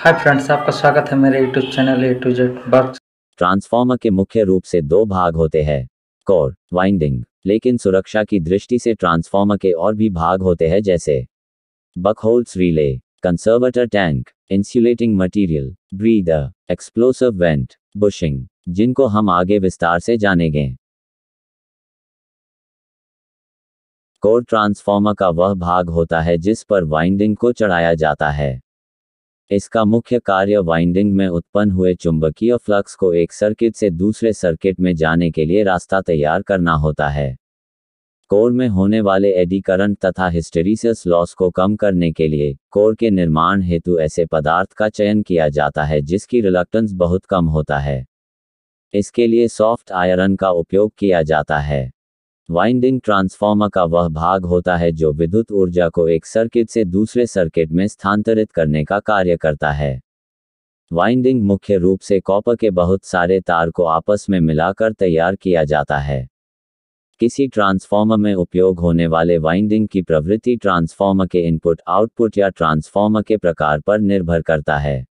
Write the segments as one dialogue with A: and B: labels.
A: hi friends आपका स्वागत है मेरे YouTube channel A to Z transformer के मुख्य रूप से दो भाग होते हैं कोर वाइंडिंग लेकिन सुरक्षा की दृष्टि से ट्रांसफार्मर के और भी भाग होते हैं जैसे Buchholz relay conservator tank insulating material, breather explosive vent bushing जिनको हम आगे विस्तार से जानेंगे कोर ट्रांसफार्मर का वह भाग होता है जिस पर वाइंडिंग को चढ़ाया जाता है इसका मुख्य कार्य वाइंडिंग में उत्पन्न हुए चुंबकीय फ्लक्स को एक सर्किट से दूसरे सर्किट में जाने के लिए रास्ता तैयार करना होता है कोर में होने वाले एडी करंट तथा हिस्टेरिसिस लॉस को कम करने के लिए कोर के निर्माण हेतु ऐसे पदार्थ का चयन किया जाता है जिसकी रिलक्टेंस बहुत कम होता है इसके लिए सॉफ्ट आयरन का उपयोग किया जाता है वाइंडिंग ट्रांसफार्मर का वह भाग होता है जो विद्युत ऊर्जा को एक सर्किट से दूसरे सर्किट में स्थानांतरित करने का कार्य करता है वाइंडिंग मुख्य रूप से कॉपर के बहुत सारे तार को आपस में मिलाकर तैयार किया जाता है किसी ट्रांसफार्मर में उपयोग होने वाले वाइंडिंग की प्रवृत्ति ट्रांसफार्मर के इनपुट आउटपुट या ट्रांसफार्मर के प्रकार पर निर्भर करता है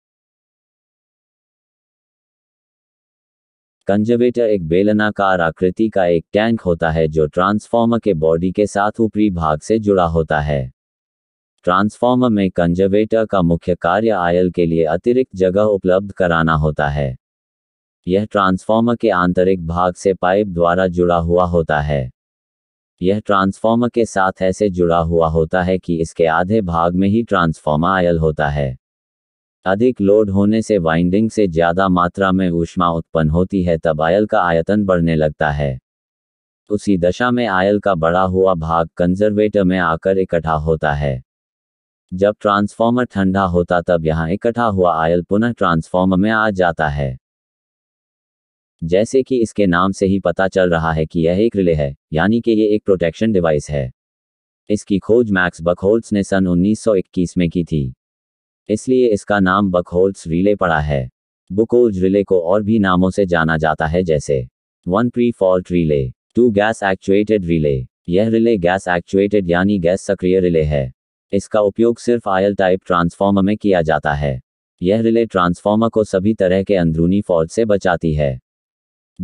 A: कंजर्वेटर एक बेलनाकार आकृति का एक टैंक होता है जो ट्रांसफार्मर के बॉडी के साथ ऊपरी भाग से जुड़ा होता है ट्रांसफार्मर में कंजर्वेटर का मुख्य कार्य आयल के लिए अतिरिक्त जगह उपलब्ध कराना होता है यह ट्रांसफार्मर के आंतरिक भाग से पाइप द्वारा जुड़ा हुआ होता है यह ट्रांसफार्मर के साथ ऐसे जुड़ा हुआ होता है कि इसके आधे भाग में ही ट्रांसफार्मर आयल होता है अधिक लोड होने से वाइंडिंग से ज्यादा मात्रा में ऊष्मा उत्पन्न होती है तब आयल का आयतन बढ़ने लगता है उसी दशा में आयल का बढ़ा हुआ भाग कंजर्वेटर में आकर इकट्ठा होता है जब ट्रांसफॉर्मर ठंडा होता तब यहाँ इकट्ठा हुआ आयल पुनः ट्रांसफॉर्मर में आ जाता है जैसे कि इसके नाम से ही पता चल रहा है कि यह एक रिले है यानी कि यह एक प्रोटेक्शन डिवाइस है इसकी खोज मैक्स बखोल्स ने सन 1921 में की थी इसलिए इसका नाम बकहोल्स रिले पड़ा है बुकोल्स रिले को और भी नामों से जाना जाता है जैसे one pre fault relay two gas actuated relay यह रिले गैस एक्चुएटेड यानी गैस सक्रिय रिले है इसका उपयोग सिर्फ आयल टाइप ट्रांसफॉर्मर में किया जाता है यह रिले ट्रांसफॉर्मर को सभी तरह के अंदरूनी फॉल्ट से बचाती है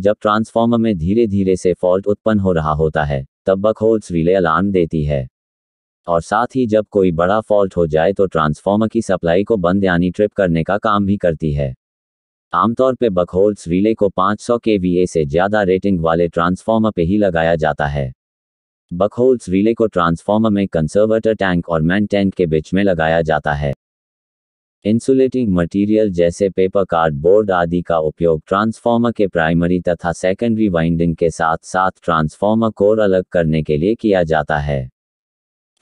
A: जब ट्रांसफॉर्मर में धीरे धीरे से फॉल्ट उत्पन्न हो रहा होता है तब बकहोल्स रिले अलार्म देती है और साथ ही जब कोई बड़ा फॉल्ट हो जाए तो ट्रांसफार्मर की सप्लाई को बंद यानी ट्रिप करने का काम भी करती है आमतौर पर बकहोल्स रिले को 500 ए से ज्यादा रेटिंग वाले ट्रांसफार्मर पे ही लगाया जाता है बकहोल्स रिले को ट्रांसफार्मर में कंसर्वेटर टैंक और मैन टैंक के बीच में लगाया जाता है इंसुलेटिंग मटेरियल जैसे पेपर कार्डबोर्ड आदि का उपयोग ट्रांसफार्मर के प्राइमरी तथा सेकेंडरी वाइंडिंग के साथ साथ ट्रांसफार्मर कोर अलग करने के लिए किया जाता है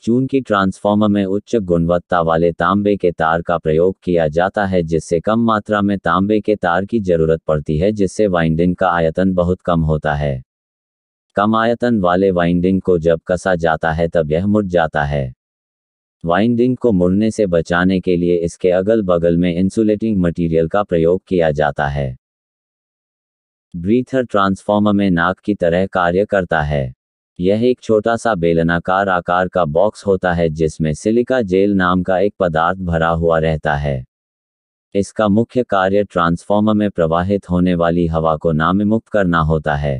A: चून की ट्रांसफार्मर में उच्च गुणवत्ता वाले तांबे के तार का प्रयोग किया जाता है जिससे कम मात्रा में तांबे के तार की जरूरत पड़ती है जिससे वाइंडिंग का आयतन बहुत कम होता है कम आयतन वाले वाइंडिंग को जब कसा जाता है तब यह मुड़ जाता है वाइंडिंग को मुड़ने से बचाने के लिए इसके अगल बगल में इंसुलेटिंग मटेरियल का प्रयोग किया जाता है ब्रीथर ट्रांसफार्मर में नाक की तरह कार्य करता है यह एक छोटा सा बेलनाकार आकार का बॉक्स होता है जिसमें सिलिका जेल नाम का एक पदार्थ भरा हुआ रहता है इसका मुख्य कार्य ट्रांसफॉर्मर में प्रवाहित होने वाली हवा को नामिमुक्त करना होता है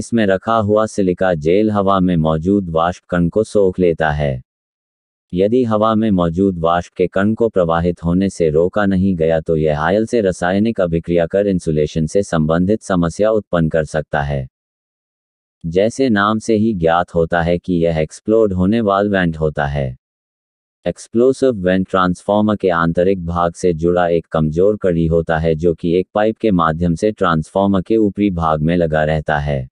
A: इसमें रखा हुआ सिलिका जेल हवा में मौजूद वाष्प कण को सोख लेता है यदि हवा में मौजूद वाष्प के कण को प्रवाहित होने से रोका नहीं गया तो यह आयल से रासायनिक अभिक्रिया कर इंसुलेशन से संबंधित समस्या उत्पन्न कर सकता है जैसे नाम से ही ज्ञात होता है कि यह एक्सप्लोड होने वाला वेंट होता है एक्सप्लोसिव वेंट ट्रांसफार्मर के आंतरिक भाग से जुड़ा एक कमजोर कड़ी होता है जो कि एक पाइप के माध्यम से ट्रांसफार्मर के ऊपरी भाग में लगा रहता है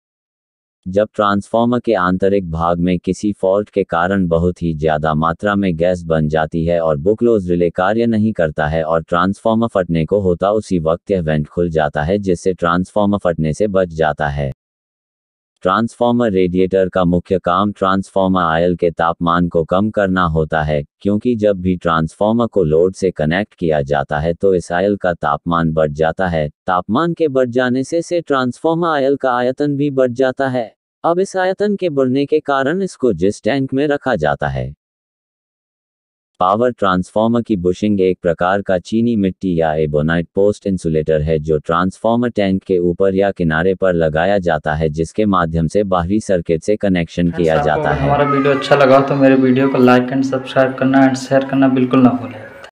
A: जब ट्रांसफार्मर के आंतरिक भाग में किसी फॉल्ट के कारण बहुत ही ज्यादा मात्रा में गैस बन जाती है और बुकलोज रिले कार्य नहीं करता है और ट्रांसफार्मर फटने को होता उसी वक्त यह वेंट खुल जाता है जिससे ट्रांसफार्मर फटने से बच जाता है ट्रांसफार्मर रेडिएटर का मुख्य काम ट्रांसफार्मर आयल के तापमान को कम करना होता है क्योंकि जब भी ट्रांसफार्मर को लोड से कनेक्ट किया जाता है तो इस आयल का तापमान बढ़ जाता है तापमान के बढ़ जाने से से ट्रांसफार्मर आयल का आयतन भी बढ़ जाता है अब इस आयतन के बढ़ने के कारण इसको जिस टैंक में रखा जाता है पावर ट्रांसफार्मर की बुशिंग एक प्रकार का चीनी मिट्टी या एबोनाइट पोस्ट इंसुलेटर है जो ट्रांसफार्मर टैंक के ऊपर या किनारे पर लगाया जाता है जिसके माध्यम से बाहरी सर्किट से कनेक्शन किया जाता है हमारा वीडियो अच्छा लगा तो मेरे वीडियो को लाइक एंड सब्सक्राइब करना एंड शेयर करना बिल्कुल ना भूलें